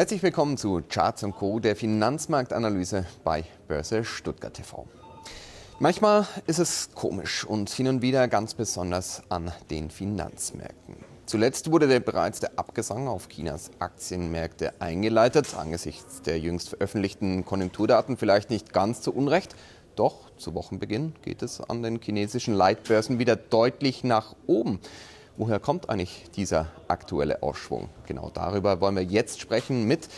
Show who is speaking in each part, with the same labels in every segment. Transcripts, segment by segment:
Speaker 1: Herzlich willkommen zu Charts Co., der Finanzmarktanalyse bei Börse Stuttgart TV. Manchmal ist es komisch und hin und wieder ganz besonders an den Finanzmärkten. Zuletzt wurde der bereits der Abgesang auf Chinas Aktienmärkte eingeleitet, angesichts der jüngst veröffentlichten Konjunkturdaten vielleicht nicht ganz zu Unrecht. Doch zu Wochenbeginn geht es an den chinesischen Leitbörsen wieder deutlich nach oben. Woher kommt eigentlich dieser aktuelle Ausschwung? Genau darüber wollen wir jetzt sprechen mit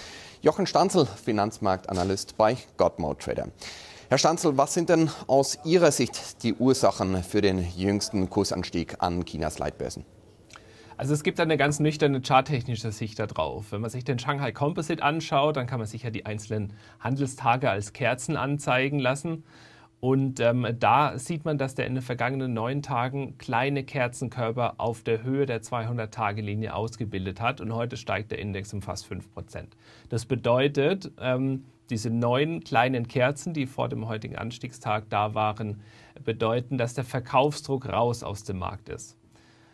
Speaker 1: Jochen Stanzel, Finanzmarktanalyst bei Godmode Trader. Herr Stanzel, was sind denn aus Ihrer Sicht die Ursachen für den jüngsten Kursanstieg an Chinas Leitbörsen?
Speaker 2: Also es gibt eine ganz nüchterne charttechnische Sicht darauf. Wenn man sich den Shanghai Composite anschaut, dann kann man sich ja die einzelnen Handelstage als Kerzen anzeigen lassen. Und ähm, da sieht man, dass der in den vergangenen neun Tagen kleine Kerzenkörper auf der Höhe der 200-Tage-Linie ausgebildet hat. Und heute steigt der Index um fast 5 Prozent. Das bedeutet, ähm, diese neun kleinen Kerzen, die vor dem heutigen Anstiegstag da waren, bedeuten, dass der Verkaufsdruck raus aus dem Markt ist.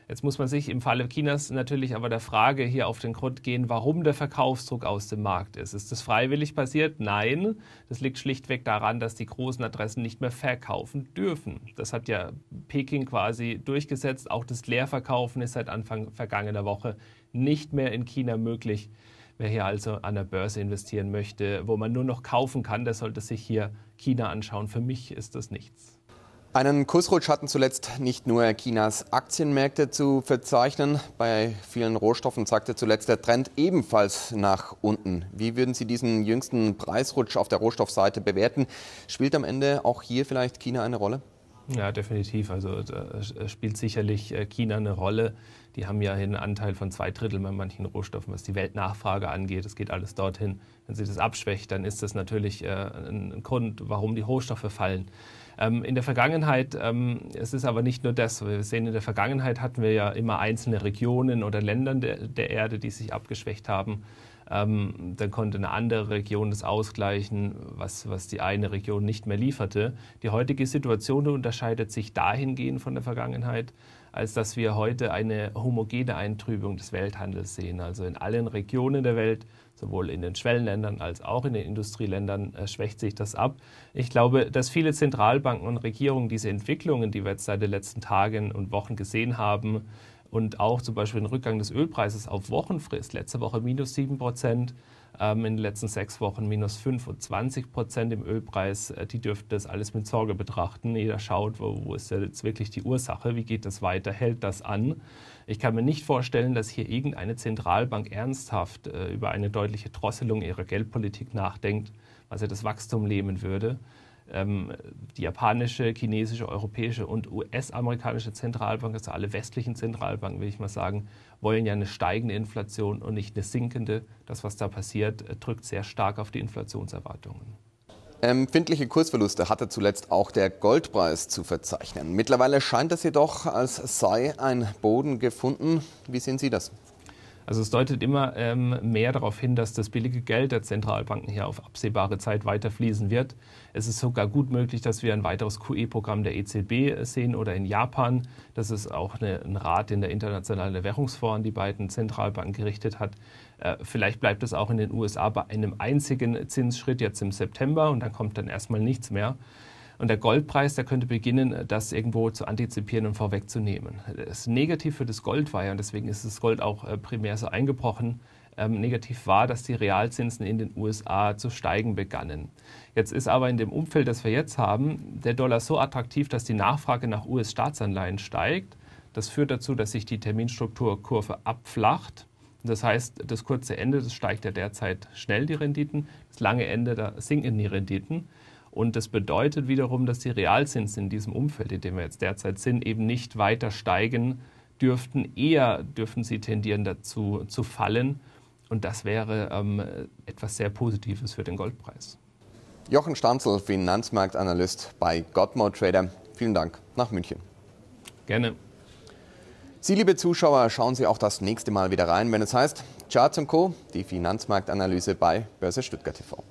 Speaker 2: Jetzt muss man sich im Falle Chinas natürlich aber der Frage hier auf den Grund gehen, warum der Verkaufsdruck aus dem Markt ist. Ist das freiwillig passiert? Nein. Das liegt schlichtweg daran, dass die großen Adressen nicht mehr verkaufen dürfen. Das hat ja Peking quasi durchgesetzt. Auch das Leerverkaufen ist seit Anfang vergangener Woche nicht mehr in China möglich. Wer hier also an der Börse investieren möchte, wo man nur noch kaufen kann, der sollte sich hier China anschauen. Für mich ist das nichts.
Speaker 1: Einen Kursrutsch hatten zuletzt nicht nur Chinas Aktienmärkte zu verzeichnen. Bei vielen Rohstoffen zeigte zuletzt der Trend ebenfalls nach unten. Wie würden Sie diesen jüngsten Preisrutsch auf der Rohstoffseite bewerten? Spielt am Ende auch hier vielleicht China eine Rolle?
Speaker 2: Ja, definitiv. Also äh, spielt sicherlich äh, China eine Rolle. Die haben ja einen Anteil von zwei Drittel bei manchen Rohstoffen, was die Weltnachfrage angeht. Es geht alles dorthin. Wenn sie das abschwächt, dann ist das natürlich äh, ein Grund, warum die Rohstoffe fallen. Ähm, in der Vergangenheit, ähm, es ist aber nicht nur das. Wir sehen, in der Vergangenheit hatten wir ja immer einzelne Regionen oder Länder der Erde, die sich abgeschwächt haben. Ähm, dann konnte eine andere Region das ausgleichen, was, was die eine Region nicht mehr lieferte. Die heutige Situation unterscheidet sich dahingehend von der Vergangenheit, als dass wir heute eine homogene Eintrübung des Welthandels sehen. Also in allen Regionen der Welt, sowohl in den Schwellenländern als auch in den Industrieländern, äh, schwächt sich das ab. Ich glaube, dass viele Zentralbanken und Regierungen diese Entwicklungen, die wir jetzt seit den letzten Tagen und Wochen gesehen haben, und auch zum Beispiel den Rückgang des Ölpreises auf Wochenfrist, letzte Woche minus 7 Prozent, ähm, in den letzten sechs Wochen minus 25 Prozent im Ölpreis, äh, die dürften das alles mit Sorge betrachten. Jeder schaut, wo, wo ist jetzt wirklich die Ursache, wie geht das weiter, hält das an. Ich kann mir nicht vorstellen, dass hier irgendeine Zentralbank ernsthaft äh, über eine deutliche Drosselung ihrer Geldpolitik nachdenkt, was ja das Wachstum lähmen würde ähm, die japanische, chinesische, europäische und US-amerikanische Zentralbank, also alle westlichen Zentralbanken, will ich mal sagen, wollen ja eine steigende Inflation und nicht eine sinkende. Das, was da passiert, äh, drückt sehr stark auf die Inflationserwartungen.
Speaker 1: Empfindliche Kursverluste hatte zuletzt auch der Goldpreis zu verzeichnen. Mittlerweile scheint es jedoch, als sei ein Boden gefunden. Wie sehen Sie das?
Speaker 2: Also es deutet immer ähm, mehr darauf hin, dass das billige Geld der Zentralbanken hier auf absehbare Zeit weiter fließen wird. Es ist sogar gut möglich, dass wir ein weiteres QE-Programm der EZB äh, sehen oder in Japan. Das ist auch eine, ein Rat, in der internationalen Währungsfonds an die beiden Zentralbanken gerichtet hat. Äh, vielleicht bleibt es auch in den USA bei einem einzigen Zinsschritt jetzt im September und dann kommt dann erstmal nichts mehr. Und der Goldpreis, der könnte beginnen, das irgendwo zu antizipieren und vorwegzunehmen. Das Negativ für das Gold war ja, und deswegen ist das Gold auch äh, primär so eingebrochen, ähm, negativ war, dass die Realzinsen in den USA zu steigen begannen. Jetzt ist aber in dem Umfeld, das wir jetzt haben, der Dollar so attraktiv, dass die Nachfrage nach US-Staatsanleihen steigt. Das führt dazu, dass sich die Terminstrukturkurve abflacht. Das heißt, das kurze Ende, das steigt ja derzeit schnell die Renditen, das lange Ende, da sinken die Renditen. Und das bedeutet wiederum, dass die Realzinsen in diesem Umfeld, in dem wir jetzt derzeit sind, eben nicht weiter steigen dürften. Eher dürfen sie tendieren dazu zu fallen. Und das wäre ähm, etwas sehr Positives für den Goldpreis.
Speaker 1: Jochen Stanzel, Finanzmarktanalyst bei Godmore Trader. Vielen Dank nach München. Gerne. Sie, liebe Zuschauer, schauen Sie auch das nächste Mal wieder rein, wenn es heißt Charts Co., die Finanzmarktanalyse bei Börse Stuttgart TV.